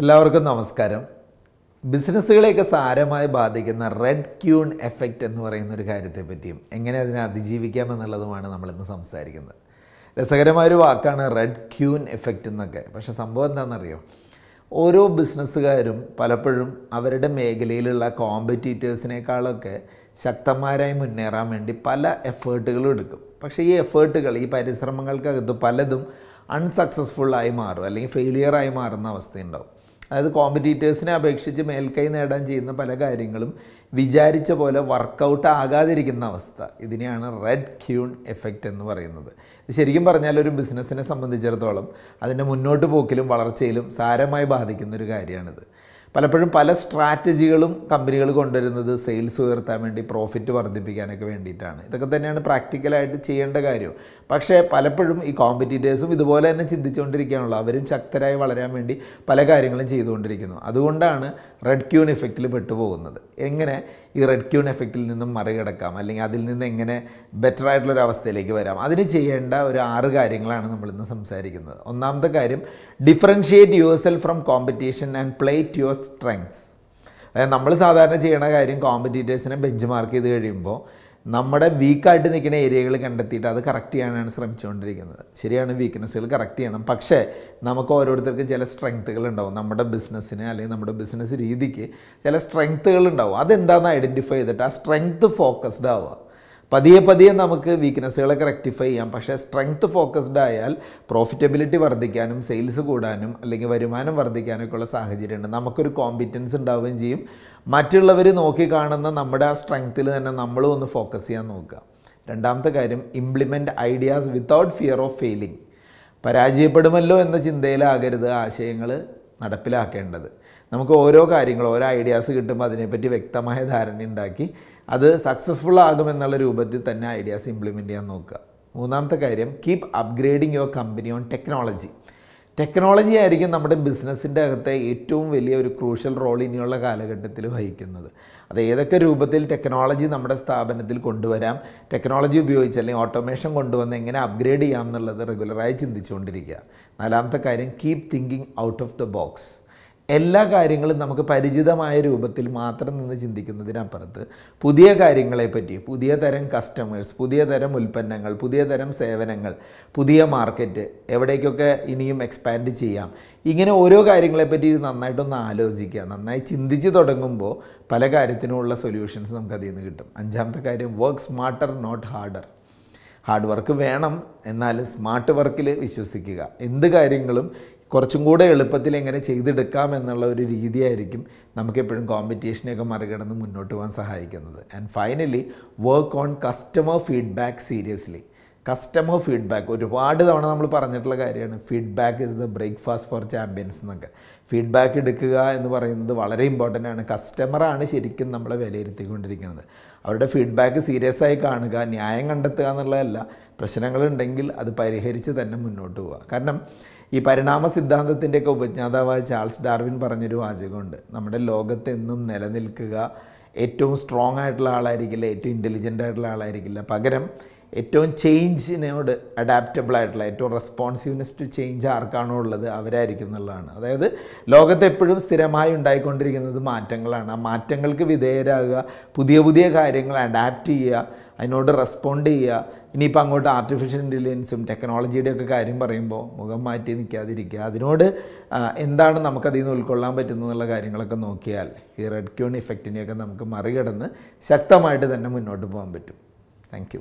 എല്ലാവർക്കും നമസ്കാരം ബിസിനസ്സുകളെയൊക്കെ സാരമായി ബാധിക്കുന്ന റെഡ് ക്യൂൺ എഫക്റ്റ് എന്ന് പറയുന്ന ഒരു കാര്യത്തെ പറ്റിയും എങ്ങനെ അതിനെ അതിജീവിക്കാം എന്നുള്ളതുമാണ് നമ്മളിന്ന് സംസാരിക്കുന്നത് രസകരമായൊരു വാക്കാണ് റെഡ് ക്യൂൺ എഫക്റ്റ് എന്നൊക്കെ പക്ഷെ സംഭവം എന്താണെന്നറിയോ ഓരോ ബിസിനസ്സുകാരും പലപ്പോഴും അവരുടെ മേഖലയിലുള്ള കോമ്പറ്റീറ്റേഴ്സിനേക്കാളൊക്കെ ശക്തന്മാരായി മുന്നേറാൻ വേണ്ടി പല എഫേർട്ടുകളും എടുക്കും പക്ഷേ ഈ എഫേർട്ടുകൾ ഈ പരിശ്രമങ്ങൾക്കകത്ത് പലതും അൺസക്സസ്ഫുള്ളായി മാറും അല്ലെങ്കിൽ ഫെയിലിയറായി മാറുന്ന അവസ്ഥയുണ്ടാവും അതായത് കോമ്പറ്റീറ്റേഴ്സിനെ അപേക്ഷിച്ച് മേൽക്കൈ നേടാൻ ചെയ്യുന്ന പല കാര്യങ്ങളും വിചാരിച്ച പോലെ വർക്കൗട്ട് ആകാതിരിക്കുന്ന അവസ്ഥ ഇതിനെയാണ് റെഡ് ക്യൂൺ എഫക്റ്റ് എന്ന് പറയുന്നത് ഇത് ശരിക്കും പറഞ്ഞാൽ ഒരു ബിസിനസ്സിനെ സംബന്ധിച്ചിടത്തോളം അതിൻ്റെ മുന്നോട്ട് പോക്കിലും വളർച്ചയിലും സാരമായി ബാധിക്കുന്ന ഒരു കാര്യമാണിത് പലപ്പോഴും പല സ്ട്രാറ്റജികളും കമ്പനികൾ കൊണ്ടുവരുന്നത് സെയിൽസ് ഉയർത്താൻ വേണ്ടി പ്രോഫിറ്റ് വർദ്ധിപ്പിക്കാനൊക്കെ വേണ്ടിയിട്ടാണ് ഇതൊക്കെ തന്നെയാണ് പ്രാക്ടിക്കലായിട്ട് ചെയ്യേണ്ട കാര്യം പക്ഷേ പലപ്പോഴും ഈ കോമ്പറ്റീറ്റേഴ്സും ഇതുപോലെ തന്നെ ചിന്തിച്ചുകൊണ്ടിരിക്കുകയാണല്ലോ അവരും ശക്തരായി വളരാൻ വേണ്ടി പല കാര്യങ്ങളും ചെയ്തുകൊണ്ടിരിക്കുന്നു അതുകൊണ്ടാണ് റെഡ് ക്യൂൺ എഫക്റ്റിൽ പെട്ടുപോകുന്നത് എങ്ങനെ ഈ റെഡ് ക്യൂൺ എഫക്റ്റിൽ നിന്നും മറികടക്കാം അല്ലെങ്കിൽ അതിൽ നിന്ന് എങ്ങനെ ബെറ്റർ ഒരു അവസ്ഥയിലേക്ക് വരാം അതിന് ചെയ്യേണ്ട ഒരു ആറ് കാര്യങ്ങളാണ് നമ്മളിന്ന് സംസാരിക്കുന്നത് ഒന്നാമത്തെ കാര്യം differentiate your self from competition and play to your strengths അതായത് നമ്മൾ സാധാരണ ചെയ്യണ കാര്യം കോമ്പറ്റീറ്റേഴ്സിനെ ബെഞ്ച് മാർക്ക് ചെയ്ത് കഴിയുമ്പോൾ നമ്മുടെ വീക്കായിട്ട് നിൽക്കുന്ന ഏരിയകൾ കണ്ടെത്തിയിട്ട് അത് കറക്റ്റ് ചെയ്യാനാണ് ശ്രമിച്ചുകൊണ്ടിരിക്കുന്നത് ശരിയാണ് വീക്ക്നെസ്സുകൾ കറക്റ്റ് ചെയ്യണം പക്ഷേ നമുക്ക് ഓരോരുത്തർക്കും ചില സ്ട്രെങ്ത്തുകൾ ഉണ്ടാവും നമ്മുടെ ബിസിനസ്സിന് അല്ലെങ്കിൽ നമ്മുടെ ബിസിനസ് രീതിക്ക് ചില സ്ട്രെങ്ത്തുകൾ ഉണ്ടാവും അതെന്താണെന്ന് ഐഡൻറ്റിഫൈ ചെയ്തിട്ട് ആ സ്ട്രെങ്ത്ത് ഫോക്കസ്ഡ് ആവുക പതിയെ പതിയെ നമുക്ക് വീക്ക്നെസ്സുകളൊക്കെ റെക്ടിഫൈ ചെയ്യാം പക്ഷേ സ്ട്രെങ്ത് ഫോക്കസ്ഡ് ആയാൽ പ്രോഫിറ്റബിലിറ്റി വർദ്ധിക്കാനും സെയിൽസ് കൂടാനും അല്ലെങ്കിൽ വരുമാനം വർദ്ധിക്കാനൊക്കെ ഉള്ള സാഹചര്യമുണ്ട് നമുക്കൊരു കോമ്പിറ്റൻസ് ഉണ്ടാവുകയും ചെയ്യും മറ്റുള്ളവർ നോക്കി കാണുന്ന നമ്മുടെ ആ സ്ട്രെങ്ത്തിൽ തന്നെ നമ്മളും ഒന്ന് ഫോക്കസ് ചെയ്യാൻ നോക്കുക രണ്ടാമത്തെ കാര്യം implement ideas without fear of failing പരാജയപ്പെടുമല്ലോ എന്ന ചിന്തയിലാകരുത് ആശയങ്ങൾ നടപ്പിലാക്കേണ്ടത് നമുക്ക് ഓരോ കാര്യങ്ങൾ ഓരോ ഐഡിയാസ് കിട്ടുമ്പോൾ അതിനെപ്പറ്റി വ്യക്തമായ ധാരണ ഉണ്ടാക്കി അത് സക്സസ്ഫുൾ ആകുമെന്നുള്ള രൂപത്തിൽ തന്നെ ഐഡിയാസ് ഇംപ്ലിമെൻറ്റ് ചെയ്യാൻ നോക്കുക മൂന്നാമത്തെ കാര്യം keep upgrading your company on technology technology ആയിരിക്കും നമ്മുടെ ബിസിനസ്സിൻ്റെ അകത്തെ ഏറ്റവും വലിയ ഒരു ക്രൂഷ്യൽ റോൾ ഇനിയുള്ള കാലഘട്ടത്തിൽ വഹിക്കുന്നത് അത് ഏതൊക്കെ രൂപത്തിൽ ടെക്നോളജി നമ്മുടെ സ്ഥാപനത്തിൽ കൊണ്ടുവരാം ടെക്നോളജി ഉപയോഗിച്ച് അല്ലെങ്കിൽ ഓട്ടോമേഷൻ കൊണ്ടുവന്ന് എങ്ങനെ അപ്ഗ്രേഡ് ചെയ്യാം എന്നുള്ളത് റെഗുലറായി ചിന്തിച്ചുകൊണ്ടിരിക്കുക നാലാമത്തെ കാര്യം keep thinking out of the box എല്ലാ കാര്യങ്ങളും നമുക്ക് പരിചിതമായ രൂപത്തിൽ മാത്രം നിന്ന് ചിന്തിക്കുന്നതിനപ്പുറത്ത് പുതിയ കാര്യങ്ങളെപ്പറ്റി പുതിയ തരം കസ്റ്റമേഴ്സ് പുതിയ തരം ഉൽപ്പന്നങ്ങൾ പുതിയ തരം സേവനങ്ങൾ പുതിയ മാർക്കറ്റ് എവിടേക്കൊക്കെ ഇനിയും എക്സ്പാൻഡ് ചെയ്യാം ഇങ്ങനെ ഓരോ കാര്യങ്ങളെപ്പറ്റി നന്നായിട്ടൊന്ന് ആലോചിക്കുക നന്നായി ചിന്തിച്ച് തുടങ്ങുമ്പോൾ പല കാര്യത്തിനുമുള്ള സൊല്യൂഷൻസ് നമുക്ക് അതിൽ നിന്ന് കിട്ടും അഞ്ചാമത്തെ കാര്യം work smarter not harder hard work വേണം എന്നാൽ സ്മാർട്ട് വർക്കിൽ വിശ്വസിക്കുക എന്ത് കാര്യങ്ങളും കുറച്ചും കൂടെ എളുപ്പത്തിൽ എങ്ങനെ ചെയ്തെടുക്കാം എന്നുള്ള ഒരു രീതിയായിരിക്കും നമുക്കെപ്പോഴും കോമ്പറ്റീഷനെയൊക്കെ മറികടന്ന് മുന്നോട്ട് പോകാൻ സഹായിക്കുന്നത് and finally work on customer feedback seriously customer feedback ഒരുപാട് തവണ നമ്മൾ പറഞ്ഞിട്ടുള്ള കാര്യമാണ് feedback is the breakfast for champions എന്നൊക്കെ ഫീഡ്ബാക്ക് എടുക്കുക എന്ന് പറയുന്നത് വളരെ ഇമ്പോർട്ടൻ്റ് ആണ് കസ്റ്റമറാണ് ശരിക്കും നമ്മളെ വിലയിരുത്തിക്കൊണ്ടിരിക്കുന്നത് അവരുടെ ഫീഡ്ബാക്ക് സീരിയസ് ആയി കാണുക ന്യായം കണ്ടെത്തുക എന്നുള്ളതല്ല പ്രശ്നങ്ങളുണ്ടെങ്കിൽ അത് പരിഹരിച്ച് തന്നെ മുന്നോട്ട് പോവുക കാരണം ഈ പരിണാമ സിദ്ധാന്തത്തിൻ്റെയൊക്കെ ഉപജ്ഞാതാവായ ചാൾസ് ഡാർവിൻ പറഞ്ഞൊരു വാചകമുണ്ട് നമ്മുടെ ലോകത്തെന്നും നിലനിൽക്കുക ഏറ്റവും സ്ട്രോങ് ആയിട്ടുള്ള ആളായിരിക്കില്ല ഏറ്റവും ഇൻ്റലിജൻ്റ് ആയിട്ടുള്ള ആളായിരിക്കില്ല പകരം ഏറ്റവും ചേഞ്ചിനോട് അഡാപ്റ്റബിൾ ആയിട്ടുള്ള ഏറ്റവും റെസ്പോൺസീവ്നെസ് ടു ചേഞ്ച് ആർക്കാണോ ഉള്ളത് അവരായിരിക്കും എന്നുള്ളതാണ് അതായത് ലോകത്ത് എപ്പോഴും സ്ഥിരമായി ഉണ്ടായിക്കൊണ്ടിരിക്കുന്നത് മാറ്റങ്ങളാണ് ആ മാറ്റങ്ങൾക്ക് വിധേയരാകുക പുതിയ പുതിയ കാര്യങ്ങൾ അഡാപ്റ്റ് ചെയ്യുക അതിനോട് റെസ്പോണ്ട് ചെയ്യുക ഇനിയിപ്പോൾ അങ്ങോട്ട് ആർട്ടിഫിഷ്യൽ ഇൻ്റലിജൻസും ടെക്നോളജിയുടെ ഒക്കെ കാര്യം പറയുമ്പോൾ മുഖം മാറ്റി നിൽക്കാതിരിക്കുക അതിനോട് എന്താണ് നമുക്കതിൽ നിന്ന് ഉൾക്കൊള്ളാൻ പറ്റുന്നതെന്നുള്ള കാര്യങ്ങളൊക്കെ നോക്കിയാൽ ഈ റെഡ് ക്യൂൺ ഇഫക്റ്റിനെയൊക്കെ നമുക്ക് മറികടന്ന് ശക്തമായിട്ട് തന്നെ മുന്നോട്ട് പോകാൻ പറ്റും താങ്ക്